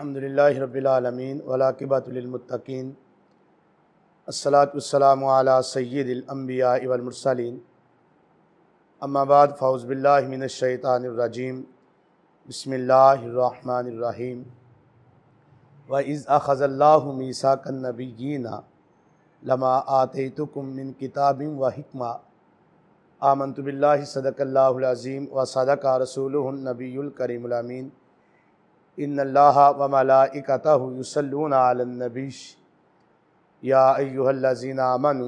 अलहमदिल्ला रबालमीन वलाकिबतमतकीन असलातम सैदम्बिया इवलमरसलिन अम्माबाद फ़ाउज़बिल्लाशैतानरजीम बसमीम व इज़ अख़ज़ल्लामीसा कन्नबीना लमा आतमिन किताब व हिकमा आमनतबिल्ला सदकल्लाज़ीम व सदक रसूल नबील करीमीन इन अल्लाह वमलाइकतःसलून आलनबीश या अयुहल्लाजीन आमन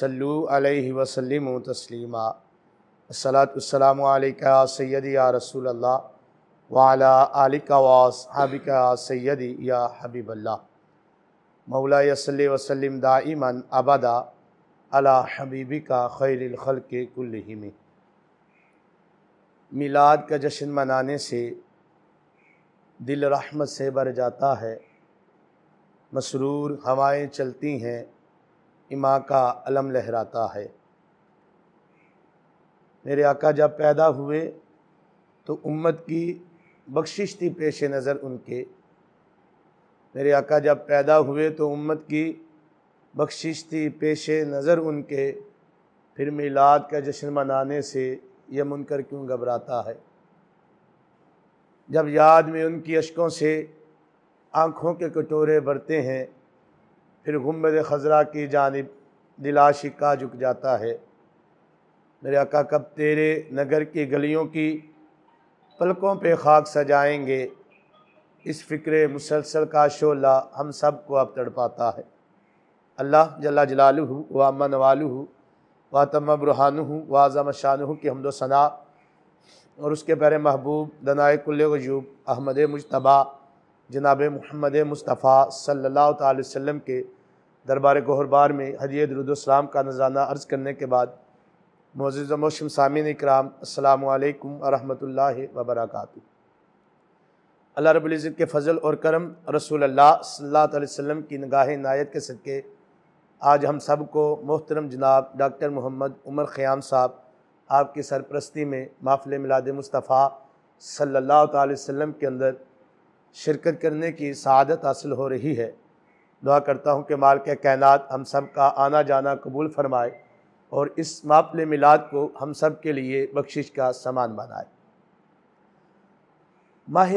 सल्लु अलैहि वसल्लम तस्लीमा सलातम सैद या रसूल अल्लाह वाला आलिका वास हबिका सैदी या हबीबल्ला मौला सल वसलम दाइमन अबदा अला हबीबी का खैरखल के कुल्ल में मिलाद का जश्न मनाने से दिल रहमत से भर जाता है मसरूर हवाएं चलती हैं इमा का अलम लहराता है मेरे आका जब पैदा हुए तो उम्मत की बख्शिश थी पेश नज़र उनके मेरे आका जब पैदा हुए तो उम्मत की बख्शिश थी पेश नज़र उनके फिर मिलाद का जश्न मनाने से यह मुनकर क्यों घबराता है जब याद में उनकी अशकों से आँखों के कटोरे बढ़ते हैं फिर गुम्बद खजरा की जानब दिलाशी का झुक जाता है मेरे अका कब तेरे नगर की गलियों की पलकों पे खाक सजाएंगे इस फ़िक्र मुसलसल का शोला हम सब को अब तड़पाता है अल्लाह जला जलालू वामा नवालू वातम बुरहानू वाज़म शाह की हमदो सना और उसके प्यारे महबूब दनाए कुल्लूब अहमद मुशतबा जनाब महमद मुस्तफ़ा अलैहि वसल्लम के दरबार गहरबार में हदिय दरुद्लाम का नज़ाना अर्ज़ करने के बाद मोज़ मोशम सामिन इकराम अल्लाम वरहमल वबरक अल्लाह रबुल्ज़त के फ़जल और करम रसूल अल्लाह की नगाह नायत के सदक़े आज हम सब को मोहतरम जनाब डॉक्टर मोहम्मद उमर ख़याम साहब आपकी सरप्रस्ती में माफिल मिलाद मुस्तफ़ा सल्लल्लाहु अलैहि वसल्लम के अंदर शिरकत करने की शहादत हासिल हो रही है दुआ करता हूँ कि माल के कायनात हम सब का आना जाना कबूल फरमाए और इस माफिल मिलाद को हम सब के लिए बख्शिश का सामान बनाए माह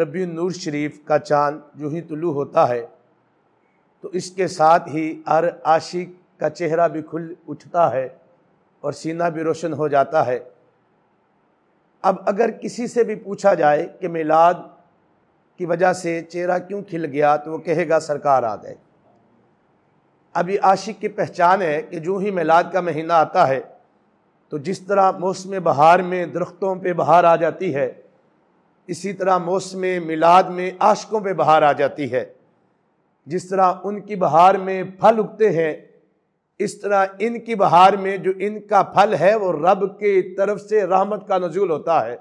रबी नूर शरीफ का चांद जो ही तुलू होता है तो इसके साथ ही हर आशिक का चेहरा भी खुल उठता है और सीना भी रोशन हो जाता है अब अगर किसी से भी पूछा जाए कि मिलाद की वजह से चेहरा क्यों खिल गया तो वो कहेगा सरकार आ गए अभी आशिक की पहचान है कि जो ही मिलाद का महीना आता है तो जिस तरह मौसम बहार में दरख्तों पे बहार आ जाती है इसी तरह मौसम मिलाद में आशकों पे बहार आ जाती है जिस तरह उनकी बहार में फल उगते हैं इस तरह इनकी बहार में जो इनका फल है वो रब के तरफ से रहमत का नजूल होता है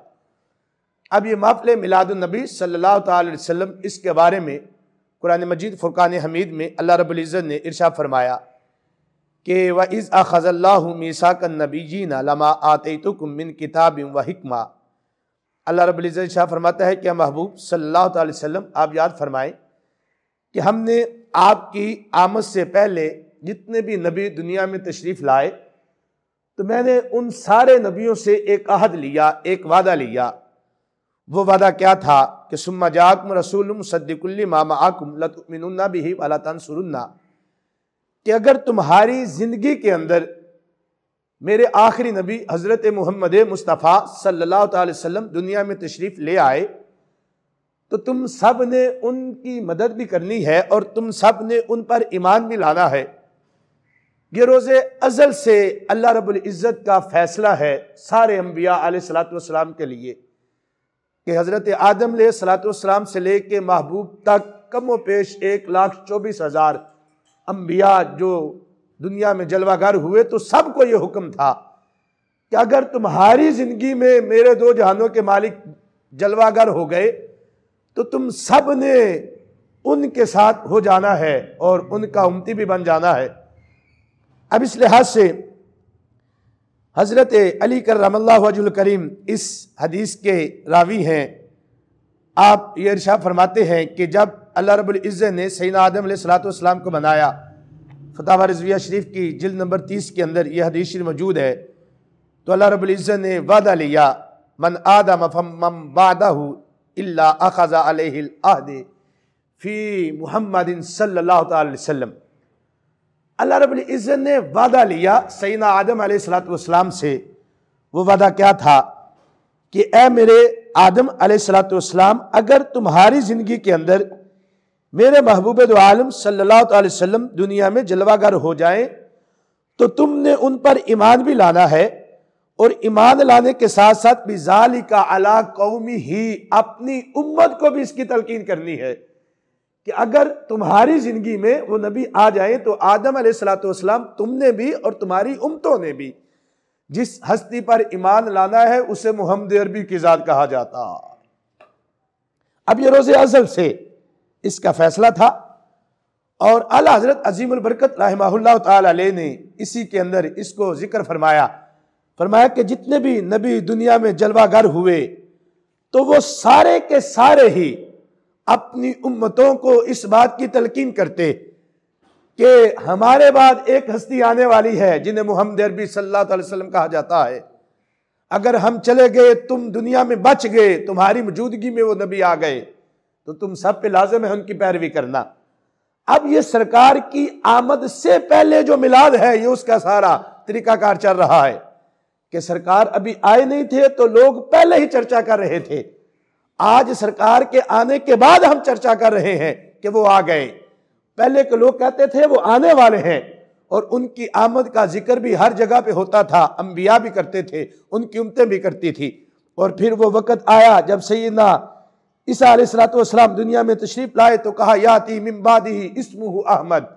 अब ये माफले मिलादुलनबी सल्ला वसम इसके बारे में कुरान मजीद फुरकान हमीद में अल्लाह रबुल्ज़त ने इर्शा फरमाया कि व इज़ अखज़ल्लासा का नबी जी लमा आते मिन किताब व हिकमा अल्लाह रबुल्ज़त इर्शा फरमाता है कि महबूब सल्ला वसम आप याद फरमाएँ कि हमने आपकी आमद से पहले जितने भी नबी दुनिया में तशरीफ़ लाए तो मैंने उन सारे नबियों से एक अहद लिया एक वादा लिया वो वादा क्या था कि सुम्मा जाकम रसूल सद्दिकुल्ली मामा आकुम लतमिनन्ना भी वाला तनसरन्ना कि अगर तुम्हारी ज़िंदगी के अंदर मेरे आखिरी नबी हज़रत महमद मुस्तफ़ा सल्लल्लाहु अलैहि वसल्लम दुनिया में तशरीफ़ ले आए तो तुम सब ने उनकी मदद भी करनी है और तुम सब ने उन पर ईमान भी लाना है ये रोज़ अज़ल से अल्लाह इज़्ज़त का फ़ैसला है सारे अम्बिया सलाम के लिए कि हज़रत आदम ले सलाम से ले के महबूब तक कम पेश एक लाख चौबीस हज़ार अम्बिया जो दुनिया में जलवागर हुए तो सबको ये हुक्म था कि अगर तुम्हारी ज़िंदगी में मेरे दो जहानों के मालिक जलवागर हो गए तो तुम सब ने उनके साथ हो जाना है और उनका उमती भी बन जाना है अब इस लिहाज से हज़रत अली कर करीम इस हदीस के रावी हैं आप ये इर्शा फरमाते हैं कि जब अल्लाह रबुल्ज़त ने सैन आदम सलाम को बनाया फताह रजविया शरीफ की जिल नंबर तीस के अंदर यह हदीस मौजूद है तो अल्लाह रबुल्ज़त ने वादा लिया मन आदा मफम वादा अल्ला अखज़ा फ़ी मुहम्मद सल्ला वसम अल्लाह इज़्ज़त ने वादा लिया सईना आदम सलाम से वो वादा क्या था कि ए मेरे आदम सलाम अगर तुम्हारी ज़िंदगी के अंदर मेरे महबूब दो आलम सल्लल्लाहु अलैहि वसल्लम दुनिया में जलवागर हो जाए तो तुमने उन पर ईमान भी लाना है और ईमान लाने के साथ साथ बिजाली का अला कौमी ही अपनी उम्मत को भी इसकी तलकीन करनी है कि अगर तुम्हारी जिंदगी में वो नबी आ जाए तो आदम सलाम तुमने भी और तुम्हारी उमतों ने भी जिस हस्ती पर ईमान लाना है उसे मोहम्मद अरबी की ज़ात कहा जाता अब ये रोज़ अजल से इसका फैसला था और अला हजरत अजीमबरकत रहा तै ने इसी के अंदर इसको जिक्र फरमाया फरमाया कि जितने भी नबी दुनिया में जलवागर हुए तो वो सारे के सारे ही अपनी उम्मतों को इस बात की तलकीन करते कि हमारे बाद एक हस्ती आने वाली है जिन्हें मोहम्मद अरबी सल्लाम कहा जाता है अगर हम चले गए तुम दुनिया में बच गए तुम्हारी मौजूदगी में वो नबी आ गए तो तुम सब पे लाजम है उनकी पैरवी करना अब ये सरकार की आमद से पहले जो मिलाद है ये उसका सारा तरीकाकार चल रहा है कि सरकार अभी आए नहीं थे तो लोग पहले ही चर्चा कर रहे थे आज सरकार के आने के बाद हम चर्चा कर रहे हैं कि वो आ गए पहले के लोग कहते थे वो आने वाले हैं और उनकी आमद का जिक्र भी हर जगह पे होता था अंबिया भी करते थे उनकी उमतें भी करती थी और फिर वो वक़्त आया जब सैदना ईसा सलातम दुनिया में तशरीफ़ लाए तो कहा याति मिम्बादी इसमू अहमद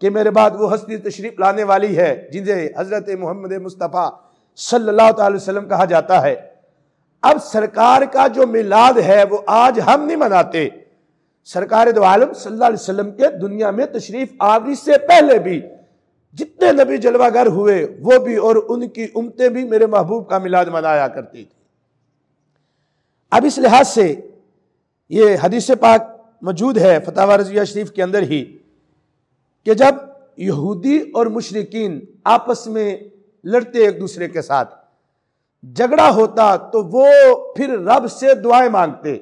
कि मेरे बाद वो हस्ती तशरीफ़ लाने वाली है जिन्हें हज़रत मोहम्मद मुस्तफ़ा सल्ला कहा जाता है अब सरकार का जो मिलाद है वो आज हम नहीं मनाते सरकार दो आलम सल्लल्लाहु अलैहि वसल्लम के दुनिया में तशरीफ आवरी से पहले भी जितने नबी जलवागर हुए वो भी और उनकी उमतें भी मेरे महबूब का मिलाद मनाया करती थी अब इस लिहाज से ये हदीस पाक मौजूद है फतावा रजिया शरीफ के अंदर ही कि जब यहूदी और मुशरकिन आपस में लड़ते एक दूसरे के साथ झगड़ा होता तो वो फिर रब से दुआएं मांगते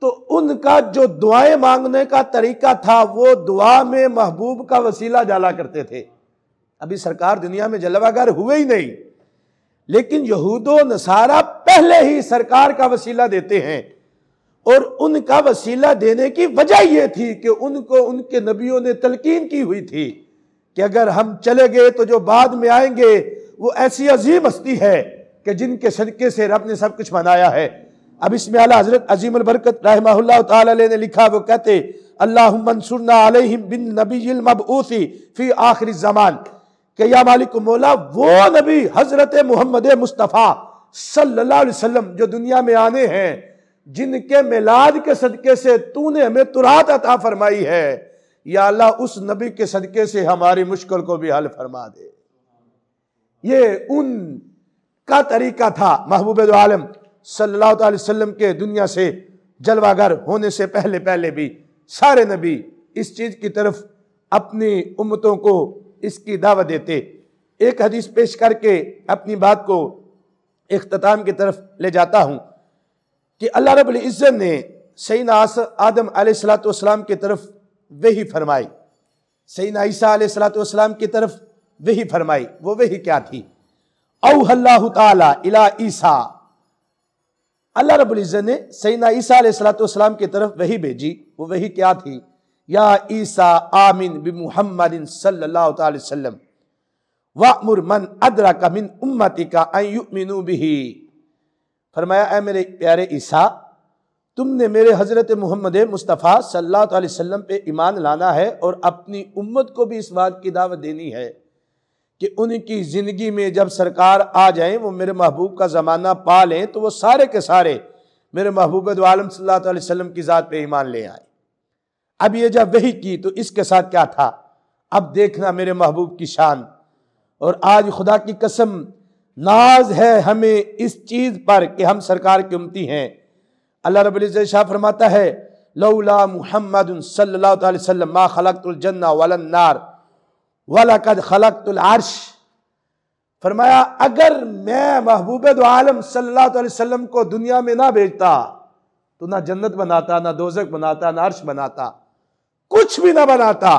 तो उनका जो दुआएं मांगने का तरीका था वो दुआ में महबूब का वसीला डाला करते थे अभी सरकार दुनिया में जलवागर हुए ही नहीं लेकिन यहूदो नसारा पहले ही सरकार का वसीला देते हैं और उनका वसीला देने की वजह यह थी कि उनको उनके नबियों ने तलकीन की हुई थी कि अगर हम चले गए तो जो बाद में आएंगे वो ऐसी अजीम हस्ती है कि जिनके सदक़े से रब ने सब कुछ मनाया है अब इसमें आला हजरत अजीम अलबरकत रहमा ने लिखा वो कहते अल्लाह बिन मबूसी फ़ी आखिरी ज़मान के या मालिक मौला वो नबी हज़रत मोहम्मद मुस्तफ़ा सल्लल्लाहु अलैहि वसल्लम जो दुनिया में आने हैं जिनके मिलाद के सदक़े से तूने हमें तुरात अता फरमाई है या अल्लाह उस नबी के सदक़े से हमारी मुश्किल को भी हल फरमा दे ये का तरीका था महबूब आलम सल्लल्लाहु अलैहि वसल्लम के दुनिया से जलवागर होने से पहले पहले भी सारे नबी इस चीज़ की तरफ अपनी उम्मतों को इसकी दावा देते एक हदीस पेश करके अपनी बात को अख्ताम की तरफ ले जाता हूँ कि अल्लाह रब्ज़त ने सैन आदम सलाम की तरफ वही फरमाई सैन ईसा सलाम की तरफ वही फरमाई वो वही क्या थी अल्लाह ईसा अल्लाह रबुल्ज़त ने सईना ईसा सलाम की तरफ वही भेजी वो वही क्या थी या ईसा आमिन बि मुहम्मद सल्लल्लाहु अलैहि मन अदरा का मिन उम्मती का फरमाया ए मेरे प्यारे ईसा तुमने मेरे हज़रत मोहम्मद मुस्तफ़ा सल्लल्लाहु अलैहि वसल्लम पे ईमान लाना है और अपनी उम्मत को भी इस बात की दावत देनी है कि उनकी ज़िंदगी में जब सरकार आ जाए वो मेरे महबूब का ज़माना पा लें तो वो सारे के सारे मेरे महबूब आलम सल्लल्लाहु अलैहि वसल्लम की ज़ात पे ईमान ले आए अब ये जब वही की तो इसके साथ क्या था अब देखना मेरे महबूब की शान और आज खुदा की कसम नाज है हमें इस चीज़ पर कि हम सरकार की उमती हैं अल्लाह रबुल्ज़ शाह फरमाता है लौला मुहम्मद सल्ला वसम मा खलकतुलजन्ना नार वलकद खलकतुल अर्श फरमाया अगर मैं महबूब दो आलम सल्लल्लाहु अलैहि वसल्लम को दुनिया में ना भेजता तो ना जन्नत बनाता ना दोजक बनाता ना अर्श बनाता कुछ भी ना बनाता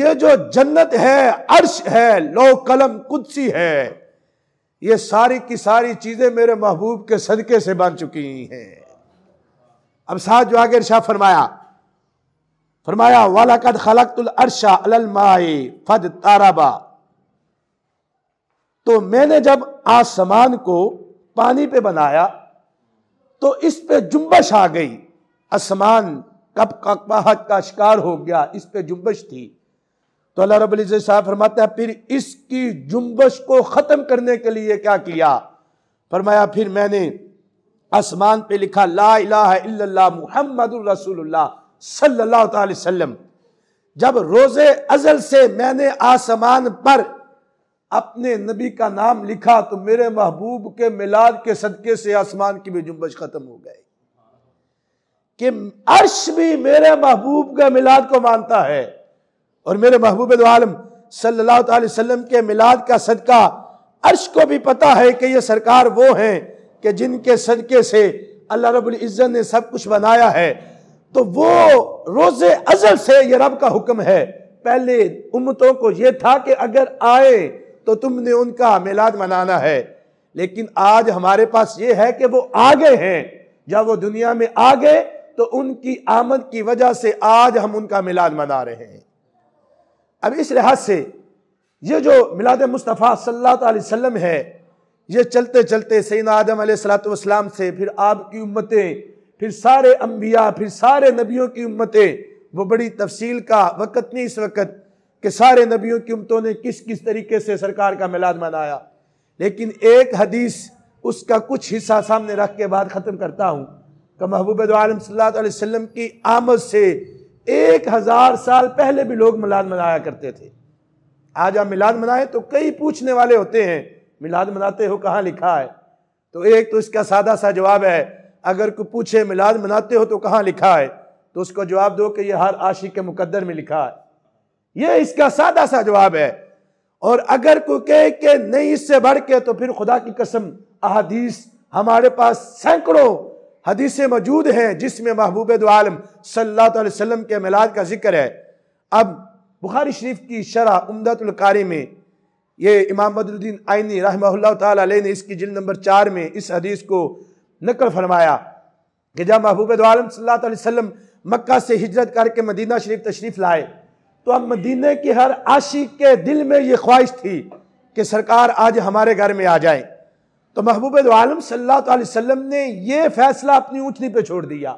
ये जो जन्नत है अर्श है लो कलम कुदसी है ये सारी की सारी चीजें मेरे महबूब के सदके से बन चुकी हैं अब साथ जो आगे शाह फरमाया फरमाया वालकद खलकतुल अरशा अलमाए फद ताराबा तो मैंने जब आसमान को पानी पे बनाया तो इस पे जुम्बश आ गई आसमान कब कपाहट का शिकार हो गया इस पे जुम्बश थी तो अल्लाह रब साहब फरमाता हैं फिर इसकी जुम्बश को ख़त्म करने के लिए क्या किया फरमाया फिर मैंने आसमान पे लिखा ला इलाहा इल्लल्लाह मुहम्मदुर रसूलुल्लाह सल्लल्लाहु अलैहि वसल्लम जब रोज़े अजल से मैंने आसमान पर अपने नबी का नाम लिखा तो मेरे महबूब के मिलाद के सदके से आसमान की भी जुम्बश खत्म हो गई कि अर्श भी मेरे महबूब के मिलाद को मानता है और मेरे महबूब आलम सल्लल्लाहु अलैहि वसल्लम के मिलाद का सदका अर्श को भी पता है कि ये सरकार वो हैं कि जिनके सदके से अल्लाह रबुल इज़्ज़त ने सब कुछ बनाया है तो वो रोजे अजल से ये रब का हुक्म है पहले उम्मतों को यह था कि अगर आए तो तुमने उनका मिलाद मनाना है लेकिन आज हमारे पास ये है कि वो आगे हैं जब वो दुनिया में आ गए तो उनकी आमद की वजह से आज हम उनका मिलाद मना रहे हैं अब इस लिहाज से ये जो मिलाद मुस्तफ़ा सल्लल्लाहु अलैहि वसल्लम है ये चलते चलते सैन आदम सलाम से फिर आपकी उम्मतें फिर सारे अम्बिया फिर सारे नबियों की उम्मतें वो बड़ी तफसील का वक़्त नहीं इस वक्त कि सारे नबियों की उम्मतों ने किस किस तरीके से सरकार का मिलाद मनाया लेकिन एक हदीस उसका कुछ हिस्सा सामने रख के बाद ख़त्म करता हूँ कि महबूब आलम की आमद से एक हज़ार साल पहले भी लोग मिलाद मनाया करते थे आज आप मिलाद मनाएं तो कई पूछने वाले होते हैं मिलाद मनाते हो कहाँ लिखा है तो एक तो इसका सादा सा जवाब है अगर कोई पूछे मिलाद मनाते हो तो कहाँ लिखा है तो उसको जवाब दो कि यह हर आशिक के मुकद्दर में लिखा है यह इसका सादा सा जवाब है और अगर कोई कहे कि नहीं इससे बढ़ के तो फिर खुदा की कसम अहदीस हमारे पास सैकड़ों हदीसें मौजूद हैं जिसमें महबूब दोआलम सल्ला वसम के मिलाद का जिक्र है अब बुखारी शरीफ की शरह उमदतुल्कारी में ये इमाम बदरुद्दीन आइनी रहमल्ला तला ने इसकी जिल नंबर चार में इस हदीस को नकल फरमाया कि जब महबूब आलम मक्का से हिजरत करके मदीना शरीफ तशरीफ़ लाए तो अब मदीने की हर आशिक के दिल में ये ख्वाहिश थी कि सरकार आज हमारे घर में आ जाए तो महबूब आलम सल्लाम ने यह फैसला अपनी ऊँचनी पे छोड़ दिया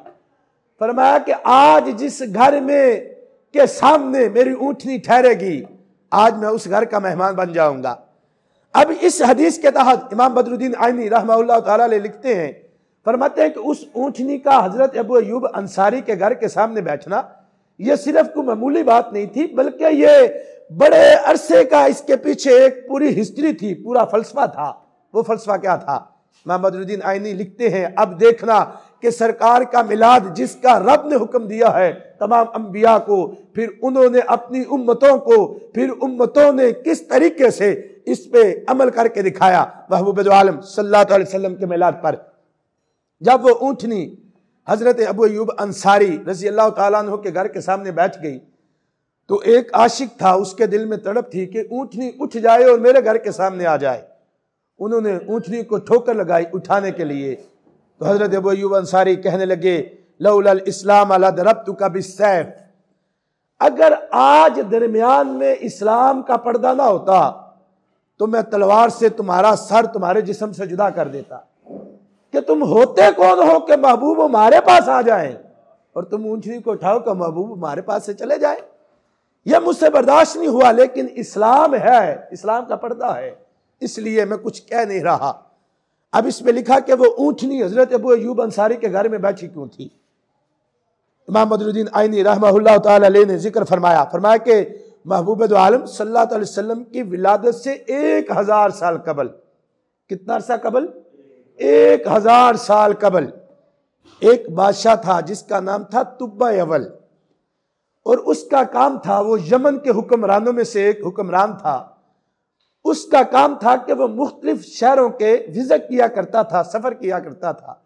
फरमाया कि आज जिस घर में के सामने मेरी ऊँटनी ठहरेगी आज मैं उस घर का मेहमान बन जाऊंगा अब इस हदीस के तहत इमाम बदरुद्दीन आइनी रहमा लिखते हैं फरमाते हैं कि उस ऊँटनी का हज़रत अबू अयूब अंसारी के घर के सामने बैठना यह सिर्फ कोई मामूली बात नहीं थी बल्कि ये बड़े अरसे का इसके पीछे एक पूरी हिस्ट्री थी पूरा फलसफा था वो फलसफा क्या था महमदुद्दीन आइनी लिखते हैं अब देखना कि सरकार का मिलाद जिसका रब ने हुक्म दिया है तमाम अम्बिया को फिर उन्होंने अपनी उम्मतों को फिर उम्मतों ने किस तरीके से इस पे अमल करके दिखाया महबूब आलम सल्लल्लाहु अलैहि के मिलाद पर जब वो ऊँटनी हज़रत अबू अयूब अंसारी रजी अल्लाह तु के घर के सामने बैठ गई तो एक आशिक था उसके दिल में तड़प थी कि ऊँटनी उठ जाए और मेरे घर के सामने आ जाए उन्होंने ऊँटनी को ठोकर लगाई उठाने के लिए तो हज़रत अबू अयूब अंसारी कहने लगे लउल इस्लाम अला दरब तु का सैफ अगर आज दरमियान में इस्लाम का पर्दा ना होता तो मैं तलवार से तुम्हारा सर तुम्हारे जिसम से जुदा कर देता कि तुम होते कौन हो कि महबूब हमारे पास आ जाए और तुम ऊंचरी को उठाओ कि महबूब हमारे पास से चले जाए यह मुझसे बर्दाश्त नहीं हुआ लेकिन इस्लाम है इस्लाम का पर्दा है इसलिए मैं कुछ कह नहीं रहा अब इसमें लिखा कि वो ऊँटनी हजरत अबू अयूब अंसारी के घर में बैठी क्यों थी इमाम बदरुद्दीन आईनी रहमल्ला ने जिक्र फरमाया फरमाया कि महबूब आलम सल्लाम की विलादत से एक हज़ार साल कबल कितना अरसा कबल एक हजार साल कबल एक बादशाह था जिसका नाम था तुब्बा अवल और उसका काम था वो यमन के हुक्मरानों में से एक हुक्मरान था उसका काम था कि वह मुख्तलिफ शहरों के विजट किया करता था सफ़र किया करता था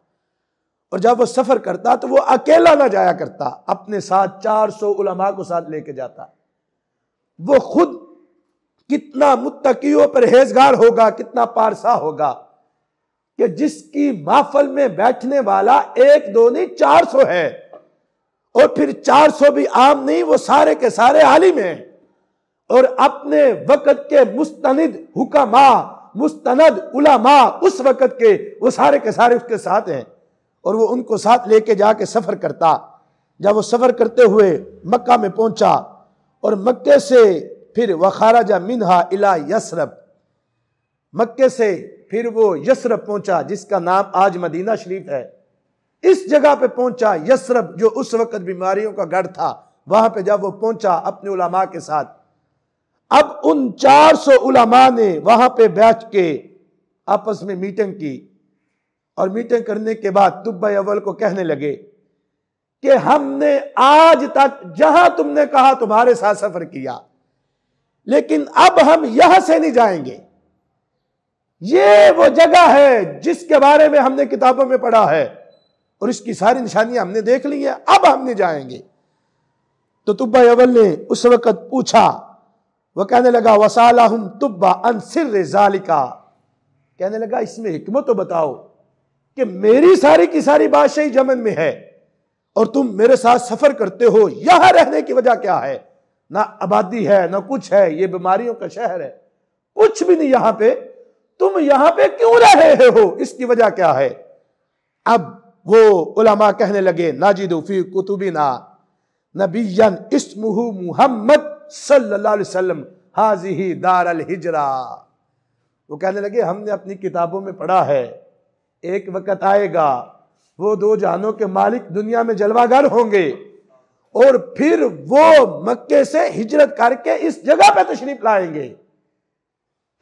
और जब वो सफ़र करता तो वो अकेला ना जाया करता अपने साथ चार सौ उलमा को साथ लेके जाता वो खुद कितना मुत्तकियों परहेजगार होगा कितना पारसा होगा कि जिसकी महफल में बैठने वाला एक दो नहीं चार सौ है और फिर चार सौ भी आम नहीं वो सारे के सारे आलिम है और अपने वक़्त के मुस्तनद हुक्मा मुस्तनद उलामा उस वक़्त के वो सारे के सारे उसके साथ हैं और वो उनको साथ लेके जाके सफ़र करता जब वो सफ़र करते हुए मक्का में पहुंचा और मक्के से फिर वखाराजा मिनहा इला यसरब मक्के से फिर वो यसरब पहुंचा जिसका नाम आज मदीना शरीफ है इस जगह पे पहुंचा यसरब जो उस वक्त बीमारियों का गढ़ था वहां पे जब वो पहुंचा अपने उलामा के साथ अब उन 400 उलामा ने वहां पे बैठ के आपस में मीटिंग की और मीटिंग करने के बाद तुब्बा अव्वल को कहने लगे कि हमने आज तक जहां तुमने कहा तुम्हारे साथ सफर किया लेकिन अब हम यहां से नहीं जाएंगे ये वो जगह है जिसके बारे में हमने किताबों में पढ़ा है और इसकी सारी निशानियां हमने देख ली है अब हमने जाएंगे तो तुब्बा अवल ने उस वक्त पूछा वह कहने लगा वसाला हम तुब्बा सिर रेजालिका कहने लगा इसमें हिकमत तो बताओ कि मेरी सारी की सारी बादशाही जमन में है और तुम मेरे साथ सफर करते हो यहां रहने की वजह क्या है ना आबादी है ना कुछ है ये बीमारियों का शहर है कुछ भी नहीं यहां पे तुम यहां पे क्यों रहे हो इसकी वजह क्या है अब वो उलमा कहने लगे उफी कुतुबिना नबीन इसमु मुहम्मद सल्लाम हाजी दार अल हिजरा वो कहने लगे हमने अपनी किताबों में पढ़ा है एक वक्त आएगा वो दो जहानों के मालिक दुनिया में जलवागर होंगे और फिर वो मक्के से हिजरत करके इस जगह पे तशरीफ लाएंगे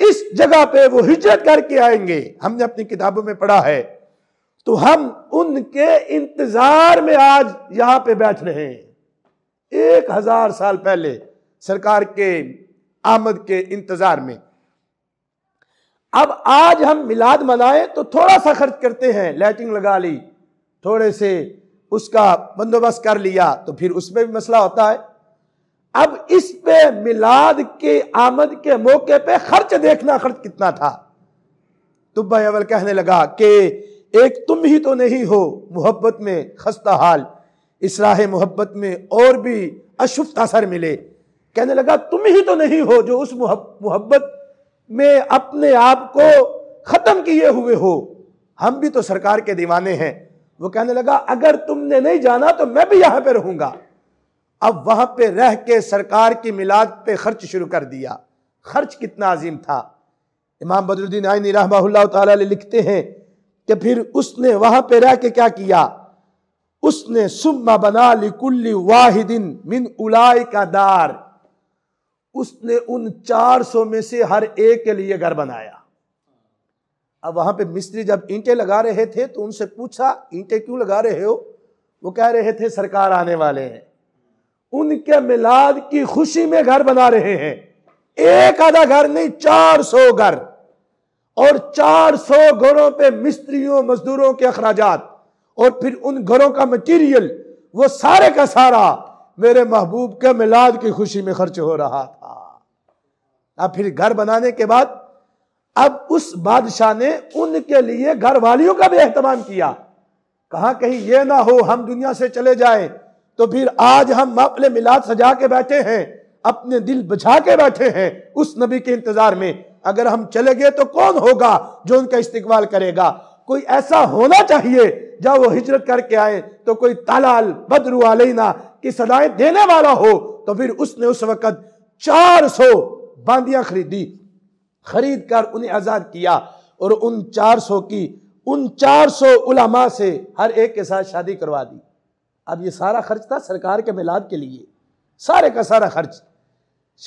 इस जगह पे वो हिजरत करके आएंगे हमने अपनी किताबों में पढ़ा है तो हम उनके इंतजार में आज यहां पे बैठ रहे हैं एक हजार साल पहले सरकार के आमद के इंतजार में अब आज हम मिलाद मनाएं तो थोड़ा सा खर्च करते हैं लाइटिंग लगा ली थोड़े से उसका बंदोबस्त कर लिया तो फिर उसमें भी मसला होता है पे मिलाद के आमद के मौके पे खर्च देखना खर्च कितना था तुब्बा तो अवल कहने लगा कि एक तुम ही तो नहीं हो मोहब्बत में खस्ता हाल राह मोहब्बत में और भी अशुभ असर मिले कहने लगा तुम ही तो नहीं हो जो उस मोहब्बत में अपने आप को ख़त्म किए हुए हो हम भी तो सरकार के दीवाने हैं वो कहने लगा अगर तुमने नहीं जाना तो मैं भी यहां पर रहूंगा अब वहां पे रह के सरकार की मिलाद पे खर्च शुरू कर दिया खर्च कितना अजीम था इमाम बदरुद्दीन आयनी रहा लिखते हैं कि फिर उसने वहां पे रह के क्या किया उसने सुम्मा बना लिकुल्ली वाहिदिन मिन उलाई का दार उसने उन 400 में से हर एक के लिए घर बनाया अब वहां पे मिस्त्री जब ईंटे लगा रहे थे तो उनसे पूछा ईंटे क्यों लगा रहे हो वो कह रहे थे सरकार आने वाले हैं उनके मिलाद की खुशी में घर बना रहे हैं एक आधा घर नहीं चार सौ घर और चार सौ घरों पे मिस्त्रियों मजदूरों के अखराज और फिर उन घरों का मटेरियल वो सारे का सारा मेरे महबूब के मिलाद की खुशी में खर्च हो रहा था अब फिर घर बनाने के बाद अब उस बादशाह ने उनके लिए घर वालियों का भी एहतमाम किया कहा कहीं ये ना हो हम दुनिया से चले जाएं तो फिर आज हम अपने मिलाद सजा के बैठे हैं अपने दिल बजा के बैठे हैं उस नबी के इंतजार में अगर हम चले गए तो कौन होगा जो उनका इस्तेमाल करेगा कोई ऐसा होना चाहिए जब वो हिजरत करके आए तो कोई तलाल बदरू आलना की सदाएं देने वाला हो तो फिर उसने उस वक्त चार सौ बांदियां खरीदी खरीद कर उन्हें आज़ाद किया और उन चार सौ की उन चार सौ उलमा से हर एक के साथ शादी करवा दी अब ये सारा खर्च था सरकार के मिलाद के लिए सारे का सारा खर्च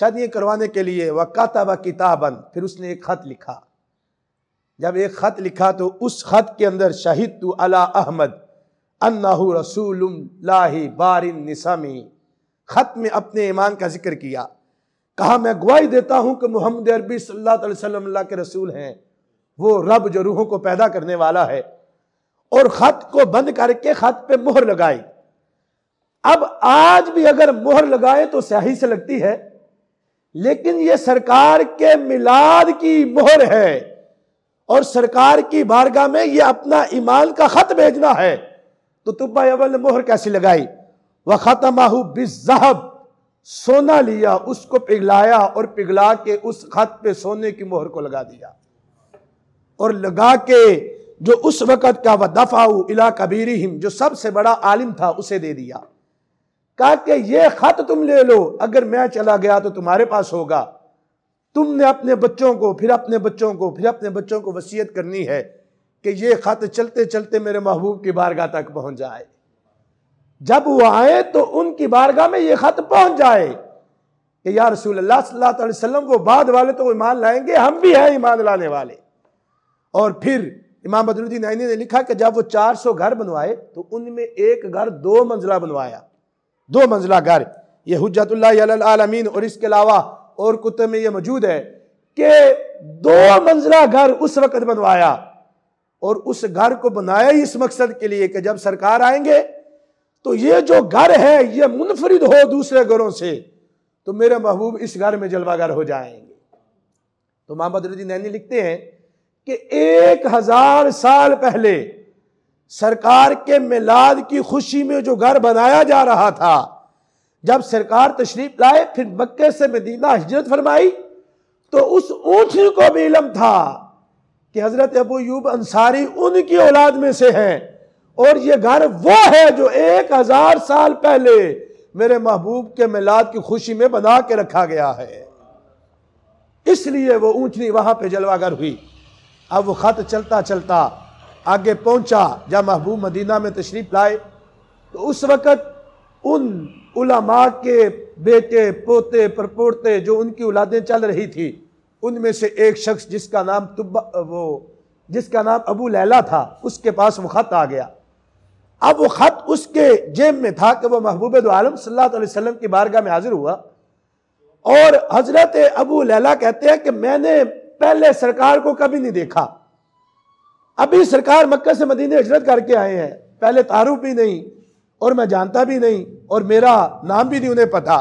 शादियाँ करवाने के लिए व काता व किताबन फिर उसने एक ख़त लिखा जब एक ख़त लिखा तो उस ख़त के अंदर शहीद तो अला अहमद अन्ना रसूल लाही बारिन निसामी ख़त में अपने ईमान का जिक्र किया कहा मैं गवाही देता हूं कि मोहम्मद अरबी सल्ला के रसूल हैं वो रब जो रूहों को पैदा करने वाला है और ख़त को बंद करके ख़त पे मोहर लगाई अब आज भी अगर मोहर लगाए तो स्याही से लगती है लेकिन यह सरकार के मिलाद की मोहर है और सरकार की बारगाह में यह अपना ईमान का खत भेजना है तो तुब्बा अवल ने मोहर कैसी लगाई वह खतमाहू बिजहब सोना लिया उसको पिघलाया और पिघला के उस खत पे सोने की मोहर को लगा दिया और लगा के जो उस वक़्त का वह दफाऊ इला कबीरी हिम जो सबसे बड़ा आलिम था उसे दे दिया कहा कि ये खत तुम ले लो अगर मैं चला गया तो तुम्हारे पास होगा तुमने अपने बच्चों को फिर अपने बच्चों को फिर अपने बच्चों को वसीयत करनी है कि ये खत चलते चलते मेरे महबूब की बारगाह तक पहुंच जाए जब वो आए तो उनकी बारगाह में ये खत पहुंच जाए कि या रसूल अल्लाह सल्लल्लाहु अलैहि वसल्लम वो बाद वाले तो ईमान लाएंगे हम भी हैं ईमान लाने वाले और फिर इमाम बदरुद्दीन आइनी ने लिखा कि जब वो 400 घर बनवाए तो उनमें एक घर दो मंजिला बनवाया दो मंजिला घर ये हजतमीन और इसके अलावा और कुत्ते में ये मौजूद है कि दो मंजिला घर उस वक्त बनवाया और उस घर को बनाया इस मकसद के लिए कि जब सरकार आएंगे तो ये जो घर है ये मुनफरिद हो दूसरे घरों से तो मेरे महबूब इस घर में जलवागर हो जाएंगे तो मोहम्मद रजी नैनी लिखते हैं कि एक हजार साल पहले सरकार के मिलाद की खुशी में जो घर बनाया जा रहा था जब सरकार तशरीफ लाए फिर मक्के से मदीना हिजरत फरमाई तो उस ऊँटनी को भी इलम था कि हज़रत अबू यूब अंसारी उनकी औलाद में से हैं और ये घर वो है जो एक हज़ार साल पहले मेरे महबूब के मिलाद की खुशी में बना के रखा गया है इसलिए वो ऊँचनी वहां पे जलवागर हुई अब वो ख़त चलता चलता आगे पहुंचा जब महबूब मदीना में तशरीफ लाए तो उस वक़्त उन उलमा के बेटे पोते परपोते जो उनकी औलादें चल रही थी उनमें से एक शख्स जिसका नाम तुब्बा वो जिसका नाम अबू लैला था उसके पास वो ख़त आ गया अब वो ख़त उसके जेब में था कि वह महबूब आलम सल्लाम की बारगाह में हाजिर हुआ और हज़रत अबू लैला कहते हैं कि मैंने पहले सरकार को कभी नहीं देखा अभी सरकार मक्का से मदीने हजरत करके आए हैं पहले तारुफ भी नहीं और मैं जानता भी नहीं और मेरा नाम भी नहीं उन्हें पता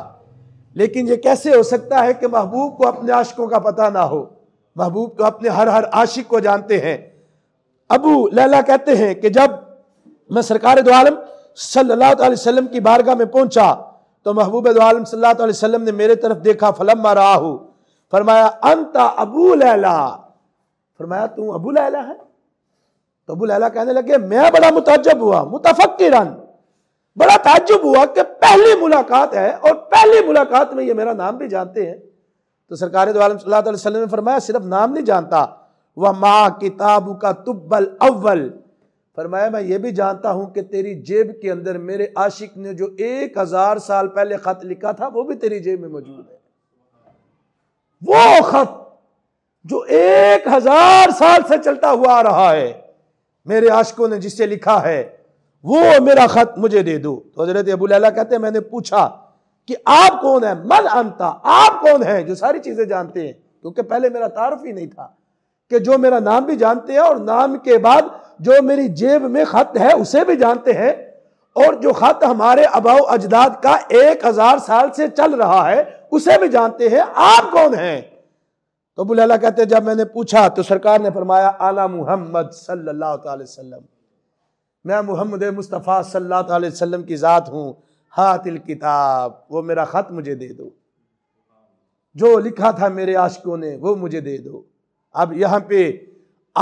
लेकिन ये कैसे हो सकता है कि महबूब को अपने आशिकों का पता ना हो महबूब तो अपने हर हर आशिक को जानते हैं अबू लैला कहते हैं कि जब मैं सरकार दो आलम सल्लल्लाहु अलैहि वसल्लम की बारगाह में पहुंचा तो महबूब आलम सल्लल्लाहु अलैहि वसल्लम ने मेरे तरफ देखा फलम मारा फरमाया अंता अबू लैला फरमाया तू अबू लैला है तो अबू लैला कहने लगे मैं बड़ा मुताजब हुआ मुतफक्किरन बड़ा ताजुब हुआ कि पहली मुलाकात है और पहली मुलाकात में ये मेरा नाम भी जानते हैं तो सरकार ने फरमाया सिर्फ नाम नहीं जानता वह माँ किताबू का तुब्बल अव्वल फरमाया मैं ये भी जानता हूं कि तेरी जेब के अंदर मेरे आशिक ने जो एक हजार साल पहले खत लिखा था वो भी तेरी जेब में मौजूद है वो खत जो एक हजार साल से चलता हुआ आ रहा है मेरे आशकों ने जिसे लिखा है वो मेरा खत मुझे दे दो तो हजरत अबूल कहते हैं मैंने पूछा कि आप कौन है मन अंता आप कौन है जो सारी चीजें जानते हैं क्योंकि पहले मेरा तारफ ही नहीं था कि जो मेरा नाम भी जानते हैं और नाम के बाद जो मेरी जेब में खत है उसे भी जानते हैं और जो खत हमारे अबाव अजदाद का एक हजार साल से चल रहा है उसे भी जानते हैं आप कौन हैं तो बुलहला कहते जब मैंने पूछा तो सरकार ने फरमाया आला मुहम्मद सल्लल्लाहु अलैहि वसल्लम मैं मुहम्मद मुस्तफ़ा सल्लल्लाहु अलैहि वसल्लम की ज़ात हूँ हातिल किताब वो मेरा ख़त मुझे दे दो जो लिखा था मेरे आशिकों ने वो मुझे दे दो अब यहाँ पे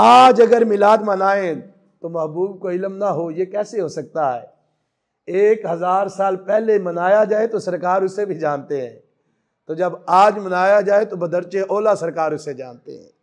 आज अगर मिलाद मनाएं तो महबूब को इलम ना हो ये कैसे हो सकता है एक हज़ार साल पहले मनाया जाए तो सरकार उसे भी जानते हैं तो जब आज मनाया जाए तो बदरचे ओला सरकार उसे जानते हैं